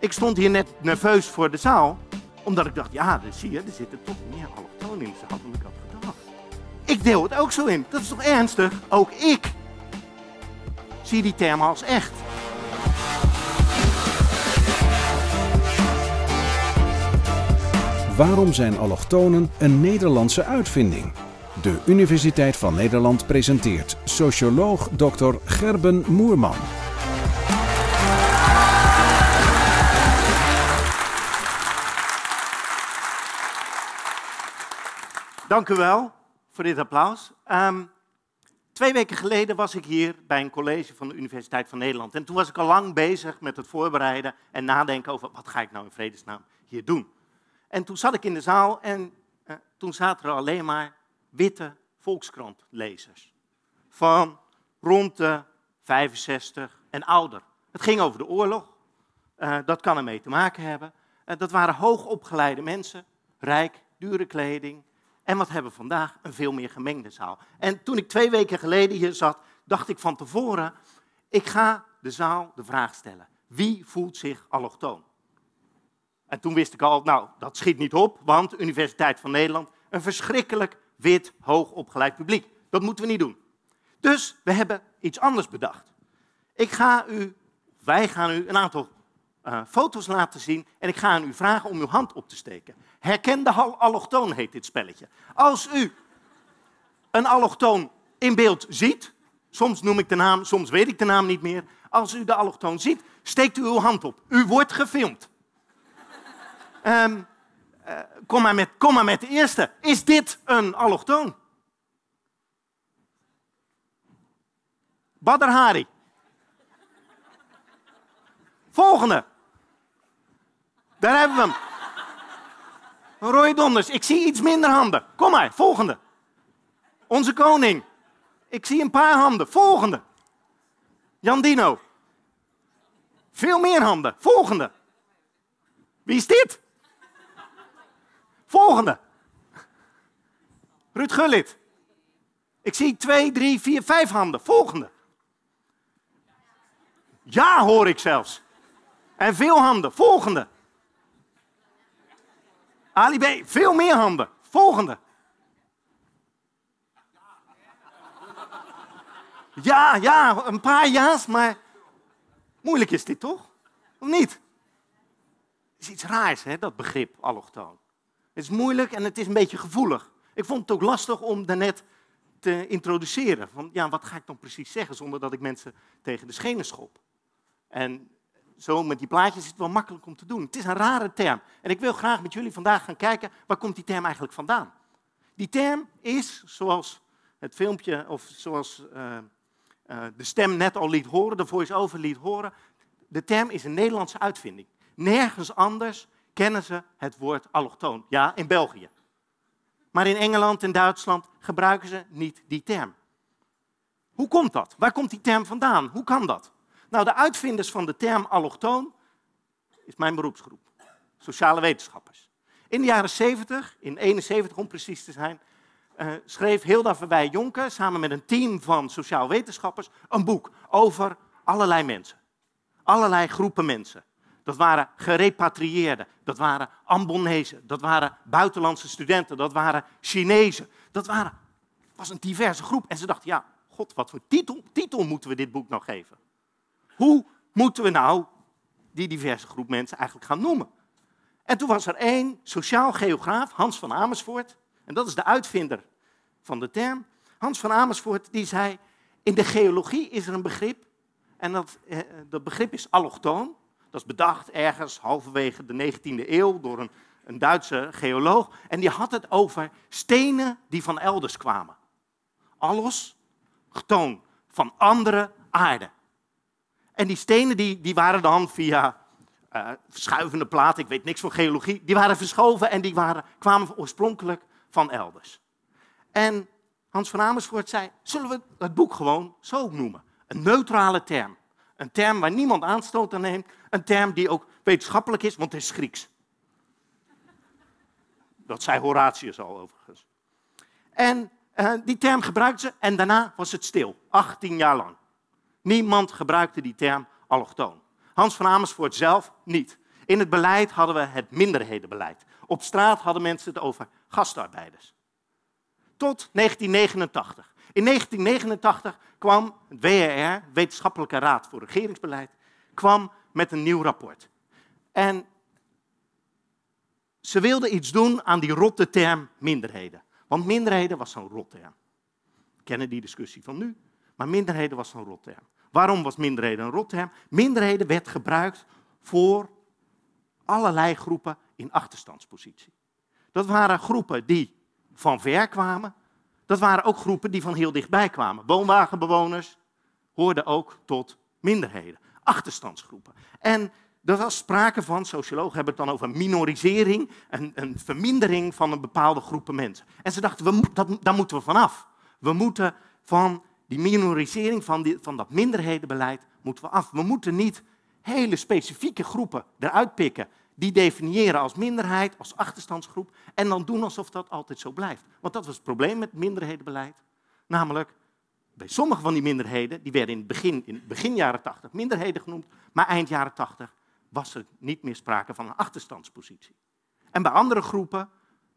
Ik stond hier net nerveus voor de zaal, omdat ik dacht, ja, zie je, er zitten toch meer allochtonen in de zaal dan ik had gedacht. Ik deel het ook zo in. Dat is toch ernstig? Ook ik zie die term als echt. Waarom zijn allochtonen een Nederlandse uitvinding? De Universiteit van Nederland presenteert socioloog Dr. Gerben Moerman. Dank u wel voor dit applaus. Ehm, twee weken geleden was ik hier bij een college van de Universiteit van Nederland. En toen was ik al lang bezig met het voorbereiden en nadenken over wat ga ik nou in vredesnaam hier doen. En toen zat ik in de zaal en eh, toen zaten er alleen maar witte Volkskrantlezers Van rond de 65 en ouder. Het ging over de oorlog. Eh, dat kan ermee te maken hebben. Eh, dat waren hoogopgeleide mensen, rijk, dure kleding. En wat hebben we vandaag? Een veel meer gemengde zaal. En toen ik twee weken geleden hier zat, dacht ik van tevoren, ik ga de zaal de vraag stellen. Wie voelt zich allochtoon? En toen wist ik al, nou, dat schiet niet op, want Universiteit van Nederland, een verschrikkelijk wit, hoogopgeleid publiek. Dat moeten we niet doen. Dus we hebben iets anders bedacht. Ik ga u, wij gaan u een aantal eh, foto's laten zien en ik ga aan u vragen om uw hand op te steken. Herkende allochtoon heet dit spelletje. Als u een allochtoon in beeld ziet, soms noem ik de naam, soms weet ik de naam niet meer. Als u de allochtoon ziet, steekt u uw hand op. U wordt gefilmd. Ehm, eh, kom, maar met, kom maar met de eerste. Is dit een allochtoon? Badr Hari. Volgende. Daar hebben we hem. Roy Donders, ik zie iets minder handen. Kom maar, volgende. Onze koning. Ik zie een paar handen. Volgende. Jan Dino. Veel meer handen. Volgende. Wie is dit? Volgende. Ruud Gullit. Ik zie twee, drie, vier, vijf handen. Volgende. Ja, hoor ik zelfs. En veel handen. Volgende. Ali B, veel meer handen. Volgende. Ja, ja, een paar ja's, maar moeilijk is dit toch? Of niet? Het is iets raars, hè, dat begrip allochtoon. Het is moeilijk en het is een beetje gevoelig. Ik vond het ook lastig om daarnet te introduceren. Van, ja, wat ga ik dan precies zeggen zonder dat ik mensen tegen de schenen schop? En zo met die plaatjes is het wel makkelijk om te doen. Het is een rare term. En ik wil graag met jullie vandaag gaan kijken, waar komt die term eigenlijk vandaan? Die term is, zoals het filmpje of zoals eh, eh, de stem net al liet horen, de voice-over liet horen, de term is een Nederlandse uitvinding. Nergens anders kennen ze het woord allochtoon. Ja, in België. Maar in Engeland en Duitsland gebruiken ze niet die term. Hoe komt dat? Waar komt die term vandaan? Hoe kan dat? Nou, de uitvinders van de term allochtoon is mijn beroepsgroep, sociale wetenschappers. In de jaren 70, in 71 om precies te zijn, eh, schreef Hilda Verwij Jonker samen met een team van sociaal wetenschappers een boek over allerlei mensen. Allerlei groepen mensen dat waren gerepatrieerden, dat waren Ambonnezen, dat waren buitenlandse studenten, dat waren Chinezen. Dat waren, was een diverse groep. En ze dachten, ja, god, wat voor titel, titel moeten we dit boek nou geven? Hoe moeten we nou die diverse groep mensen eigenlijk gaan noemen? En toen was er één sociaal geograaf, Hans van Amersfoort, en dat is de uitvinder van de term. Hans van Amersfoort die zei, in de geologie is er een begrip, en dat, eh, eh, dat begrip is allochtoon. Dat is bedacht ergens halverwege de 19e eeuw door een, een Duitse geoloog. En die had het over stenen die van elders kwamen. Alles getoon van andere aarde. En die stenen die, die waren dan via uh, verschuivende platen, ik weet niks van geologie, die waren verschoven en die waren, kwamen oorspronkelijk van elders. En Hans van Amersfoort zei, zullen we het boek gewoon zo noemen? Een neutrale term. Een term waar niemand aanstoot aan neemt. Een term die ook wetenschappelijk is, want het is Grieks. Dat zei Horatius al overigens. En eh, die term gebruikten ze en daarna was het stil, 18 jaar lang. Niemand gebruikte die term allochtoon. Hans van Amersfoort zelf niet. In het beleid hadden we het minderhedenbeleid. Op straat hadden mensen het over gastarbeiders. Tot 1989. In 1989 kwam het WRR, Wetenschappelijke Raad voor Regeringsbeleid, kwam met een nieuw rapport. En ze wilden iets doen aan die rotte term minderheden. Want minderheden was zo'n rotterm. We kennen die discussie van nu, maar minderheden was zo'n rotterm. Waarom was minderheden een rotterm? Minderheden werd gebruikt voor allerlei groepen in achterstandspositie. Dat waren groepen die van ver kwamen, dat waren ook groepen die van heel dichtbij kwamen. Woonwagenbewoners hoorden ook tot minderheden, achterstandsgroepen. En er was sprake van, sociologen hebben het dan over minorisering, een, een vermindering van een bepaalde groep mensen. En ze dachten, we, dat, daar moeten we vanaf. We moeten van die minorisering, van, die, van dat minderhedenbeleid, moeten we af. We moeten niet hele specifieke groepen eruit pikken die definiëren als minderheid, als achterstandsgroep en dan doen alsof dat altijd zo blijft. Want dat was het probleem met minderhedenbeleid. Namelijk, bij sommige van die minderheden, die werden in het begin, in begin jaren 80 minderheden genoemd, maar eind jaren 80 was er niet meer sprake van een achterstandspositie. En bij andere groepen,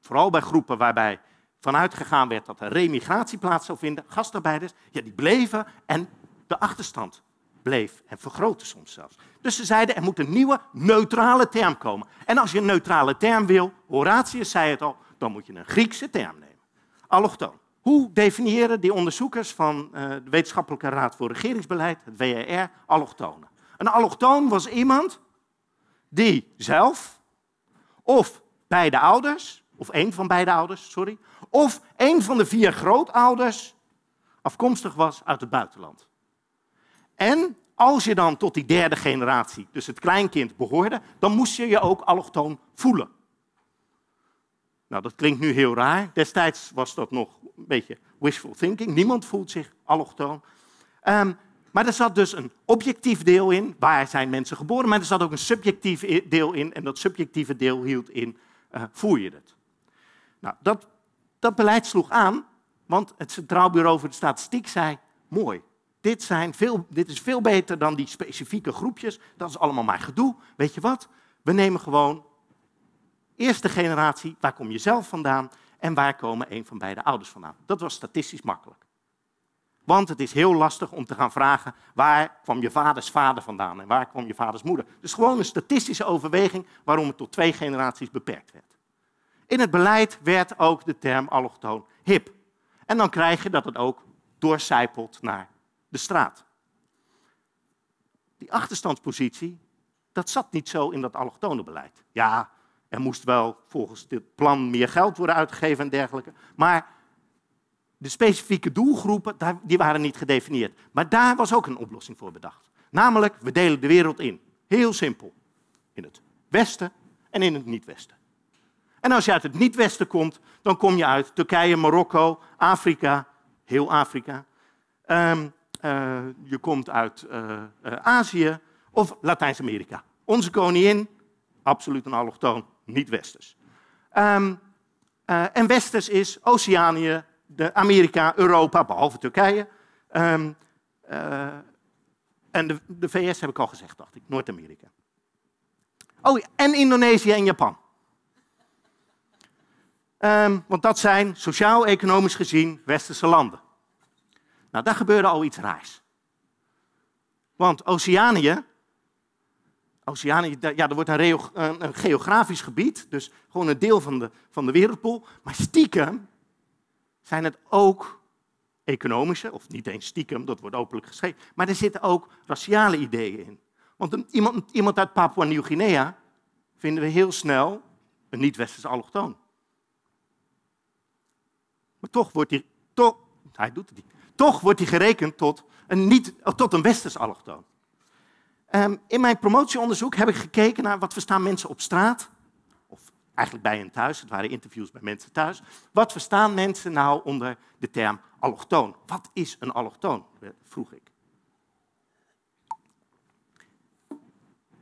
vooral bij groepen waarbij vanuit gegaan werd dat er remigratie plaats zou vinden, gastarbeiders, ja, die bleven en de achterstand bleef en vergrootte soms zelfs. Dus ze zeiden, er moet een nieuwe neutrale term komen. En als je een neutrale term wil, Horatius zei het al, dan moet je een Griekse term nemen. Allochtoon. Hoe definiëren die onderzoekers van eh, de Wetenschappelijke Raad voor Regeringsbeleid, het WRR, e allochtonen? Een allochtoon was iemand die zelf of beide ouders, of één van beide ouders, sorry, of één van de vier grootouders afkomstig was uit het buitenland. En als je dan tot die derde generatie, dus het kleinkind, behoorde, dan moest je je ook allochtoon voelen. Nou, dat klinkt nu heel raar. Destijds was dat nog een beetje wishful thinking. Niemand voelt zich allochtoon. Ehm, maar er zat dus een objectief deel in, waar zijn mensen geboren, maar er zat ook een subjectief deel in en dat subjectieve deel hield in, uh, eh, voel je het? Nou, dat, dat beleid sloeg aan, want het Centraal Bureau voor de Statistiek zei, mooi, dit, zijn veel, dit is veel beter dan die specifieke groepjes. Dat is allemaal maar gedoe. Weet je wat? We nemen gewoon eerste generatie, waar kom je zelf vandaan en waar komen een van beide ouders vandaan. Dat was statistisch makkelijk. Want het is heel lastig om te gaan vragen waar kwam je vaders vader vandaan en waar kwam je vaders moeder. Dus gewoon een statistische overweging waarom het tot twee generaties beperkt werd. In het beleid werd ook de term allochtoon hip. En dan krijg je dat het ook doorcijpelt naar de straat. Die achterstandspositie, dat zat niet zo in dat allochtone beleid. Ja, er moest wel volgens dit plan meer geld worden uitgegeven en dergelijke. Maar de specifieke doelgroepen, die waren niet gedefinieerd. Maar daar was ook een oplossing voor bedacht. Namelijk, we delen de wereld in. Heel simpel. In het Westen en in het Niet-Westen. En als je uit het Niet-Westen komt, dan kom je uit Turkije, Marokko, Afrika, heel Afrika. Ehm, eh, je komt uit eh, eh, Azië of Latijns-Amerika. Onze koningin, absoluut een allochtoon, niet westers. Ehm, en westers is Oceanië, de Amerika, Europa, behalve Turkije. Ehm, en de, de VS heb ik al gezegd, dacht ik, Noord-Amerika. Oh, en Indonesië en Japan. Ehm, want dat zijn sociaal-economisch gezien westerse landen. Nou, daar gebeurde al iets raars. Want Oceanië, Oceanië ja, er wordt een, een, geografisch gebied, dus gewoon een deel van de, van de wereldpool. Maar stiekem zijn het ook economische, of niet eens stiekem, dat wordt openlijk geschreven, maar er zitten ook raciale ideeën in. Want iemand, iemand uit Papua-Nieuw-Guinea vinden we heel snel een niet-westerse allochtoon. Maar toch wordt hij, toch, hij doet het niet toch wordt hij gerekend tot een, niet, eh, tot een westers allochtoon. Ehm, in mijn promotieonderzoek heb ik gekeken naar wat verstaan mensen op straat, of eigenlijk bij hen thuis, het waren interviews bij mensen thuis. Wat verstaan mensen nou onder de term allochtoon? Wat is een allochtoon? vroeg ik.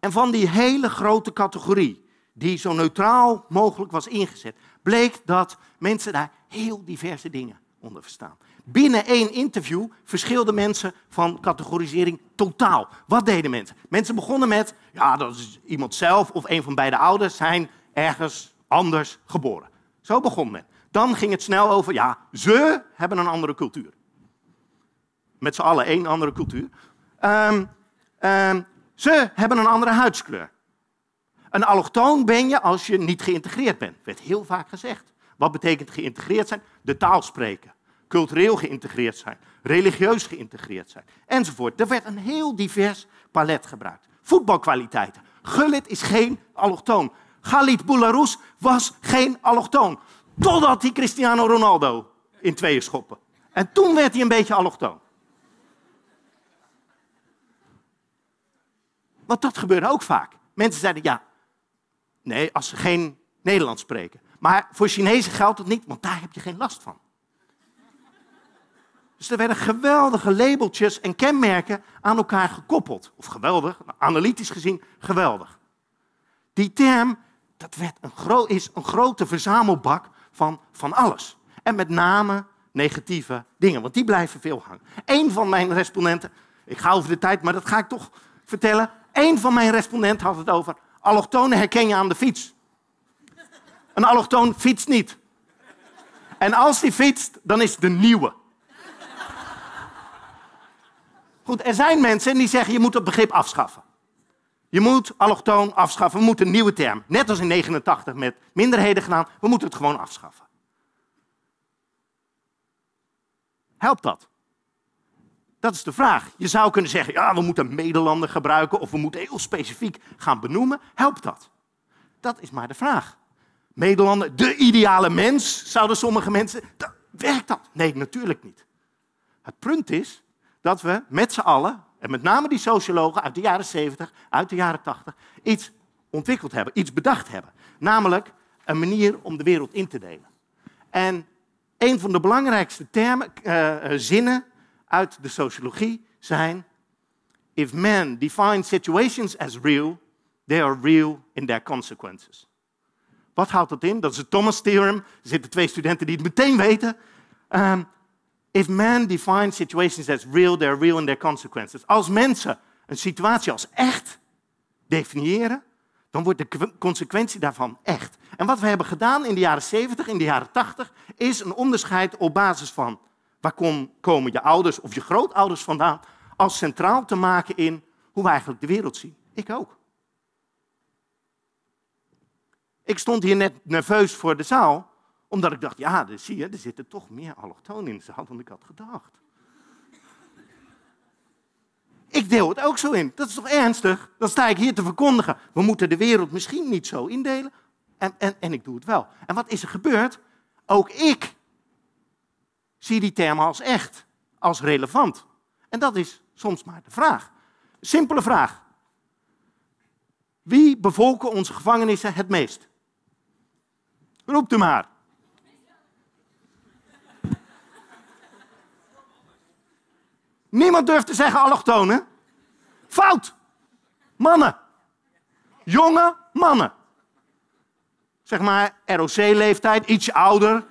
En van die hele grote categorie, die zo neutraal mogelijk was ingezet, bleek dat mensen daar heel diverse dingen onder verstaan. Binnen één interview verschilden mensen van categorisering totaal. Wat deden mensen? Mensen begonnen met, ja, dat is iemand zelf of een van beide ouders zijn ergens anders geboren. Zo begon men. Dan ging het snel over, ja, ze hebben een andere cultuur. Met z'n allen één andere cultuur. Ehm, ehm, ze hebben een andere huidskleur. Een allochtoon ben je als je niet geïntegreerd bent, werd heel vaak gezegd. Wat betekent geïntegreerd zijn? De taal spreken, cultureel geïntegreerd zijn, religieus geïntegreerd zijn, enzovoort. Er werd een heel divers palet gebruikt. Voetbalkwaliteiten. Gullit is geen allochtoon. Galit Boularus was geen allochtoon. Totdat hij Cristiano Ronaldo in tweeën schoppen. En toen werd hij een beetje allochtoon. Want dat gebeurde ook vaak. Mensen zeiden ja. Nee, als ze geen Nederlands spreken. Maar voor Chinezen geldt het niet, want daar heb je geen last van. Dus er werden geweldige labeltjes en kenmerken aan elkaar gekoppeld. Of geweldig, nou, analytisch gezien geweldig. Die term dat werd een is een grote verzamelbak van, van alles. En met name negatieve dingen, want die blijven veel hangen. Eén van mijn respondenten, ik ga over de tijd, maar dat ga ik toch vertellen. Eén van mijn respondenten had het over allochtonen herken je aan de fiets. Een allochtoon fietst niet. En als die fietst, dan is het de nieuwe. Goed, er zijn mensen die zeggen je moet het begrip afschaffen. Je moet allochtoon afschaffen, we moeten een nieuwe term. Net als in 89 met minderheden gedaan, we moeten het gewoon afschaffen. Helpt dat? Dat is de vraag. Je zou kunnen zeggen, ja, we moeten medelander gebruiken of we moeten heel specifiek gaan benoemen. Helpt dat? Dat is maar de vraag. Nederlander, de ideale mens, zouden sommige mensen. Dat, werkt dat? Nee, natuurlijk niet. Het punt is dat we met z'n allen, en met name die sociologen uit de jaren 70, uit de jaren 80, iets ontwikkeld hebben, iets bedacht hebben. Namelijk een manier om de wereld in te delen. En een van de belangrijkste termen, eh, eh, zinnen uit de sociologie zijn: If men define situations as real, they are real in their consequences. Wat houdt dat in? Dat is het Thomas-theorem. Er zitten twee studenten die het meteen weten. Ehm, if man defines situations as real, they're real in their consequences. Als mensen een situatie als echt definiëren, dan wordt de consequentie daarvan echt. En wat we hebben gedaan in de jaren 70, in de jaren 80, is een onderscheid op basis van waar kom, komen je ouders of je grootouders vandaan, als centraal te maken in hoe we eigenlijk de wereld zien. Ik ook. Ik stond hier net nerveus voor de zaal, omdat ik dacht, ja, zie je, er zitten toch meer allochtonen in de zaal dan ik had gedacht. Ik deel het ook zo in. Dat is toch ernstig? Dan sta ik hier te verkondigen. We moeten de wereld misschien niet zo indelen. En, en, en ik doe het wel. En wat is er gebeurd? Ook ik zie die termen als echt, als relevant. En dat is soms maar de vraag. Simpele vraag. Wie bevolken onze gevangenissen het meest? Roep hem maar. Niemand durft te zeggen allochtonen. Fout. Mannen. Jonge mannen. Zeg maar ROC-leeftijd, iets ouder.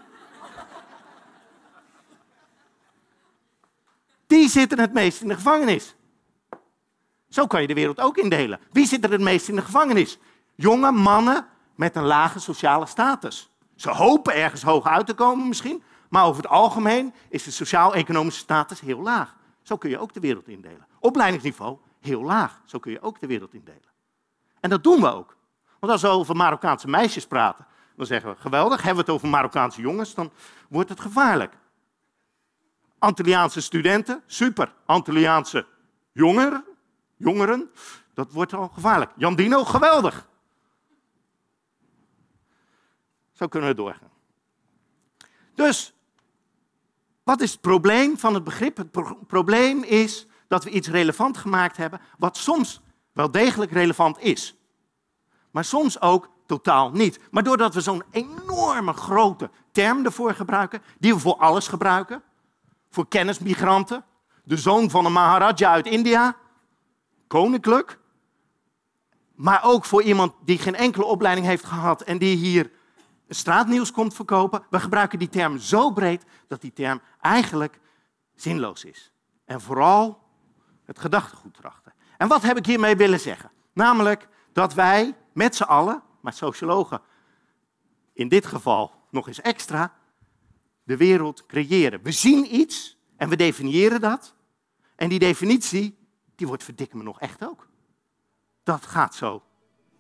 Die zitten het meest in de gevangenis. Zo kan je de wereld ook indelen. Wie zit er het meest in de gevangenis? Jonge mannen met een lage sociale status. Ze hopen ergens hoog uit te komen misschien, maar over het algemeen is de sociaal-economische status heel laag. Zo kun je ook de wereld indelen. Opleidingsniveau heel laag. Zo kun je ook de wereld indelen. En dat doen we ook. Want als we over Marokkaanse meisjes praten, dan zeggen we geweldig. Hebben we het over Marokkaanse jongens, dan wordt het gevaarlijk. Antilliaanse studenten, super. Antilliaanse jongeren, jongeren, dat wordt al gevaarlijk. Jandino, geweldig. kunnen we doorgaan. Dus, wat is het probleem van het begrip? Het probleem is dat we iets relevant gemaakt hebben, wat soms wel degelijk relevant is, maar soms ook totaal niet. Maar doordat we zo'n enorme grote term ervoor gebruiken, die we voor alles gebruiken, voor kennismigranten, de zoon van een Maharaja uit India, koninklijk, maar ook voor iemand die geen enkele opleiding heeft gehad en die hier straatnieuws komt verkopen. We gebruiken die term zo breed dat die term eigenlijk zinloos is. En vooral het gedachtegoed trachten. En wat heb ik hiermee willen zeggen? Namelijk dat wij met z'n allen, maar sociologen in dit geval nog eens extra, de wereld creëren. We zien iets en we definiëren dat. En die definitie, die wordt verdikken me nog echt ook. Dat gaat zo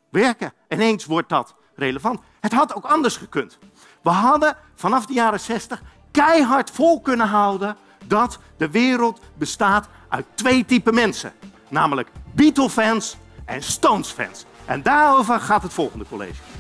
werken. En eens wordt dat relevant. Het had ook anders gekund. We hadden vanaf de jaren 60 keihard vol kunnen houden dat de wereld bestaat uit twee typen mensen. Namelijk Beatle-fans en Stones-fans. En daarover gaat het volgende college.